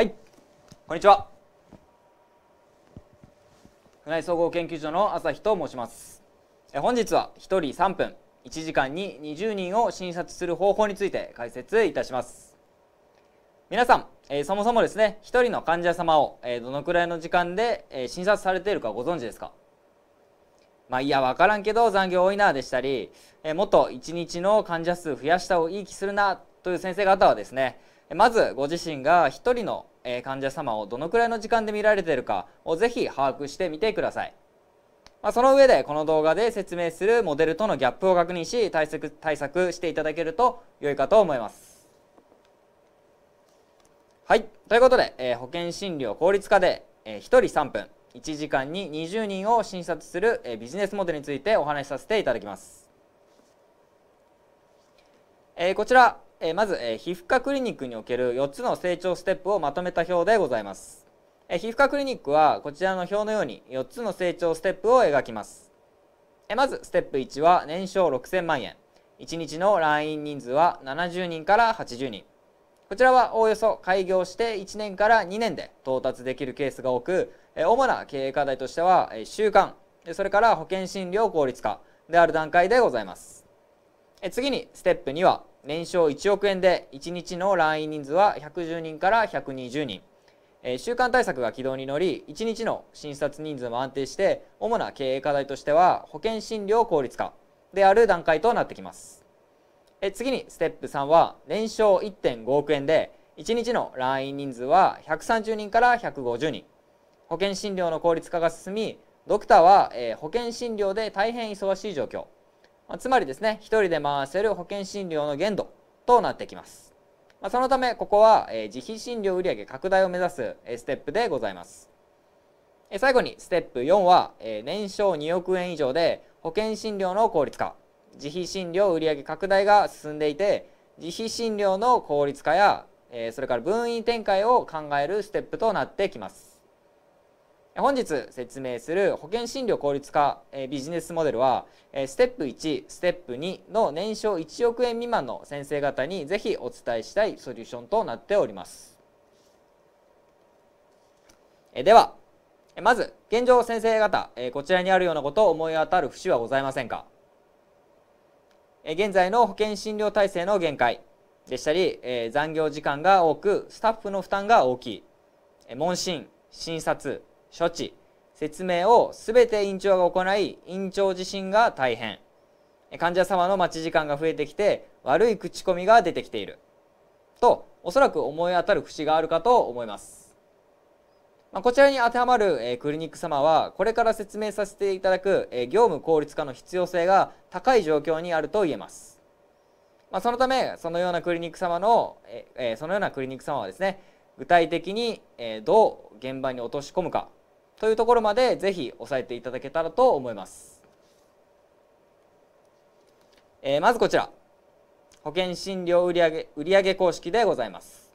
はいこんにちは船井総合研究所の朝日と申します本日は1人3分1時間に20人を診察する方法について解説いたします皆さん、えー、そもそもですね1人の患者様を、えー、どのくらいの時間で、えー、診察されているかご存知ですかまあ、いや分からんけど残業多いなでしたり、えもっと1日の患者数増やした方がいい気するなという先生方はですねまずご自身が1人のえ患者様をどのくらいの時間で見られているかをぜひ把握してみてください、まあ、その上でこの動画で説明するモデルとのギャップを確認し対策対策していただけると良いかと思いますはいということで、えー、保険診療効率化で、えー、1人3分1時間に20人を診察する、えー、ビジネスモデルについてお話しさせていただきます、えこちらえまず、え皮膚科クリニックにおける4つの成長ステップをまとめた表でございます、え皮膚科クリニックはこちらの表のように4つの成長ステップを描きます、えまずステップ1は年商6000万円1日の来院人数は70人から80人こちらはおおよそ開業して1年から2年で到達できるケースが多く主な経営課題としては習慣それから保険診療効率化である段階でございます次にステップ2は年商1億円で1日の来院人数は110人から120人、えー、週間対策が軌道に乗り1日の診察人数も安定して主な経営課題としては保険診療効率化である段階となってきますえ次にステップ3は年商1.5億円で1日の来院人数は130人から150人保険診療の効率化が進みドクターは、えー、保険診療で大変忙しい状況つまりですね1人で回せる保険診療の限度となってきます、まあ、そのためここは、え自費診療売上拡大を目指す、えステップでございます最後にステップ4は、え年商2億円以上で保険診療の効率化自費診療売上拡大が進んでいて自費診療の効率化やそれから分院展開を考えるステップとなってきます本日説明する保険診療効率化ビジネスモデルはステップ1ステップ2の年商1億円未満の先生方にぜひお伝えしたいソリューションとなっておりますではまず現状先生方こちらにあるようなことを思い当たる節はございませんか現在の保険診療体制の限界でしたり残業時間が多くスタッフの負担が大きい問診診察処置、説明を全て院長が行い、院長自身が大変。患者様の待ち時間が増えてきて、悪い口コミが出てきている。と、おそらく思い当たる節があるかと思います。まあ、こちらに当てはまる、えクリニック様は、これから説明させていただく、え業務効率化の必要性が高い状況にあると言えます。まあ、そのため、そのようなクリニック様の、えそのようなクリニック様はですね、具体的に、えどう現場に落とし込むか、というところまでぜひ押さえていただけたらと思います、えー、まずこちら保険診療売上売上公式でございます、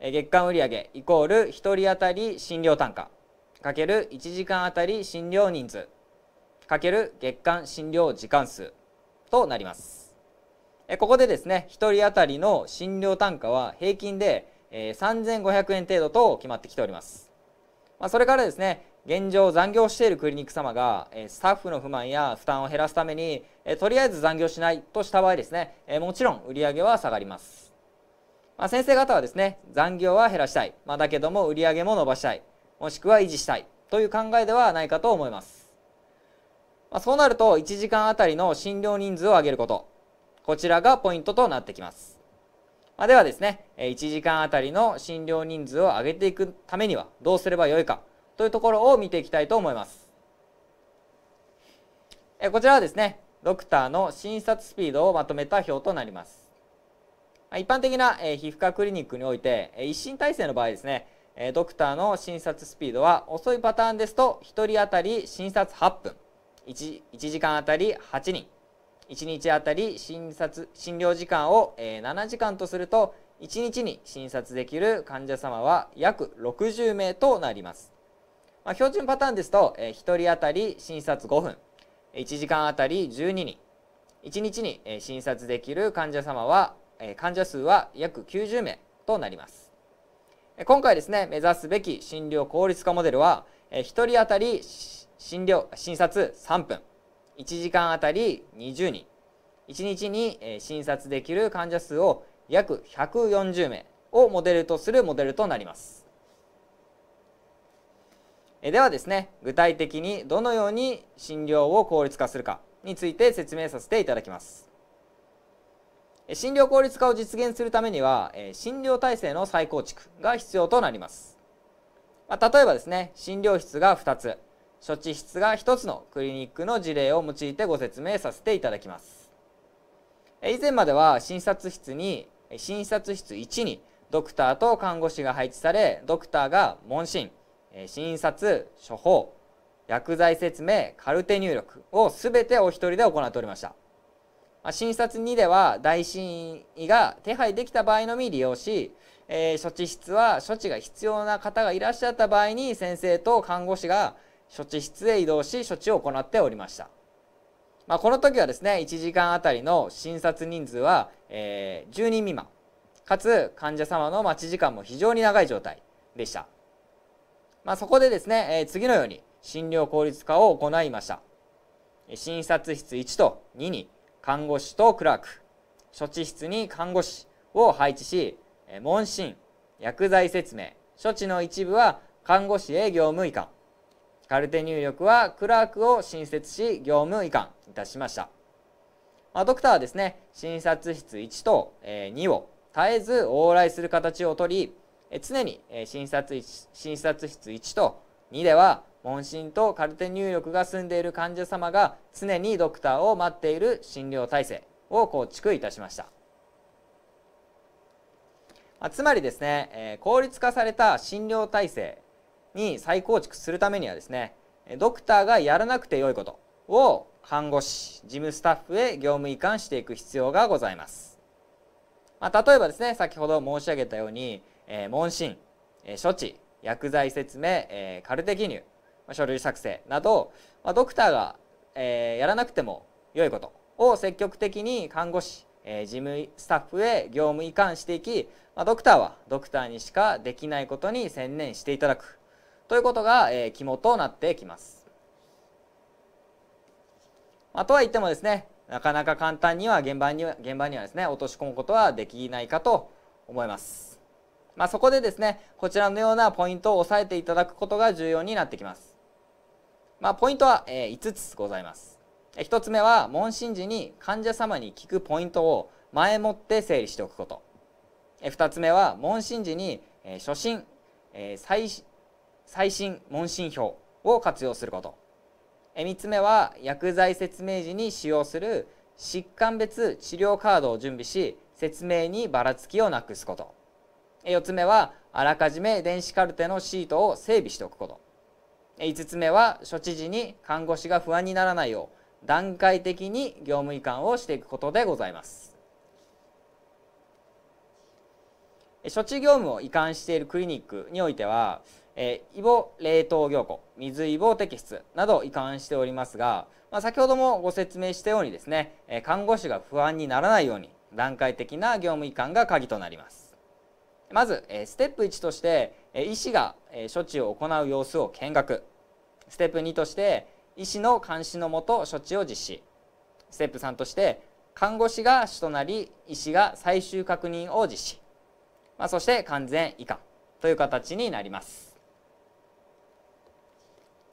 え月間売上イコール1人当たり診療単価かける1時間あたり診療人数かける月間診療時間数となりますここでですね1人当たりの診療単価は平均で3500円程度と決まってきておりますまあ、それからですね現状残業しているクリニック様がスタッフの不満や負担を減らすためにとりあえず残業しないとした場合ですねもちろん売り上げは下がります、まあ、先生方はですね残業は減らしたい、まあ、だけども売り上げも伸ばしたいもしくは維持したいという考えではないかと思います、まあ、そうなると1時間あたりの診療人数を上げることこちらがポイントとなってきますまあ、ではですね、1時間あたりの診療人数を上げていくためにはどうすればよいかというところを見ていきたいと思います。こちらはですね、ドクターの診察スピードをまとめた表となります。一般的な皮膚科クリニックにおいて、一診体制の場合ですね、ドクターの診察スピードは遅いパターンですと、1人当たり診察8分、1, 1時間当たり8人、1日あたり診察診療時間を7時間とすると1日に診察できる患者様は約60名となります、まあ、標準パターンですと1人当たり診察5分1時間あたり12人1日に診察できる患者様は患者数は約90名となります今回ですね目指すべき診療効率化モデルは1人当たり診療診察3分1時間あたり20人1日に診察できる患者数を約140名をモデルとするモデルとなりますではですね具体的にどのように診療を効率化するかについて説明させていただきます診療効率化を実現するためには診療体制の再構築が必要となります例えばですね診療室が2つ処置室が1つのクリニックの事例を用いてご説明させていただきます以前までは診察室に診察室1にドクターと看護師が配置されドクターが問診診察処方薬剤説明カルテ入力を全てお一人で行っておりました診察2では大診医が手配できた場合のみ利用し、えー、処置室は処置が必要な方がいらっしゃった場合に先生と看護師が処置室へ移動し処置を行っておりました。まあ、この時はですね1時間あたりの診察人数は、えー、10人未満かつ患者様の待ち時間も非常に長い状態でした、まあ、そこでですね、えー、次のように診療効率化を行いました診察室1と2に看護師とクラーク処置室に看護師を配置し問診薬剤説明処置の一部は看護師営業務移管カルテ入力はクラークを新設し業務移管いたしました、まあ、ドクターはですね診察室1と2を絶えず往来する形をとり常に診察診察室1と2では問診とカルテ入力が済んでいる患者様が常にドクターを待っている診療体制を構築いたしました、まあ、つまりですね効率化された診療体制に再構築するためにはですねドクターがやらなくてよいことを看護師事務スタッフへ業務移管していく必要がございます、まあ、例えばですね先ほど申し上げたように、えー、問診、えー、処置薬剤説明、えー、カルテ記入、まあ、書類作成など、まあ、ドクターが、えー、やらなくても良いことを積極的に看護師、えー、事務スタッフへ業務移管していき、まあ、ドクターはドクターにしかできないことに専念していただくということが、えー、肝となってきます。まあ、とはいってもですねなかなか簡単には現場には現場にはですね落とし込むことはできないかと思います。まあ、そこでですねこちらのようなポイントを押さえていただくことが重要になってきます。まあ、ポイントは、えー、5つございます。1つ目は問診時に患者様に聞くポイントを前もって整理しておくこと2つ目は問診時に初診最最新問診票を活用すること3つ目は薬剤説明時に使用する疾患別治療カードを準備し説明にばらつきをなくすこと4つ目はあらかじめ電子カルテのシートを整備しておくこと5つ目は処置時に看護師が不安にならないよう段階的に業務移管をしていくことでございます処置業務を移管しているクリニックにおいてはえー、イボ冷凍凝固水イボ摘出など移管しておりますが、まあ、先ほどもご説明したようにですね、え看護師が不安にならないように段階的な業務移管が鍵となりますまず、えステップ1として、え医師が、え処置を行う様子を見学ステップ2として医師の監視のもと処置を実施ステップ3として看護師が主となり医師が最終確認を実施、まあ、そして完全移管という形になります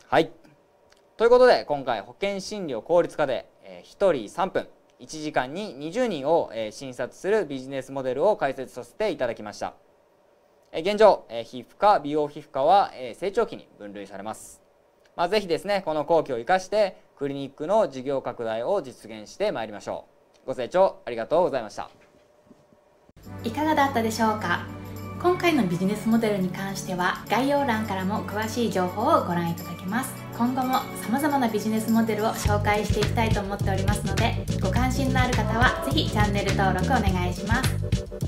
はいということで今回保険診療効率化で、え1人3分1時間に20人を、え診察するビジネスモデルを解説させていただきました、え現状、え皮膚科美容皮膚科は、え成長期に分類されます、まあ、ぜひですねこの後期を生かしてクリニックの事業拡大を実現してまいりましょうご清聴ありがとうございましたいかがだったでしょうか今回のビジネスモデルに関しては概要欄からも詳しい情報をご覧いただけます今後も様々なビジネスモデルを紹介していきたいと思っておりますのでご関心のある方は是非チャンネル登録お願いします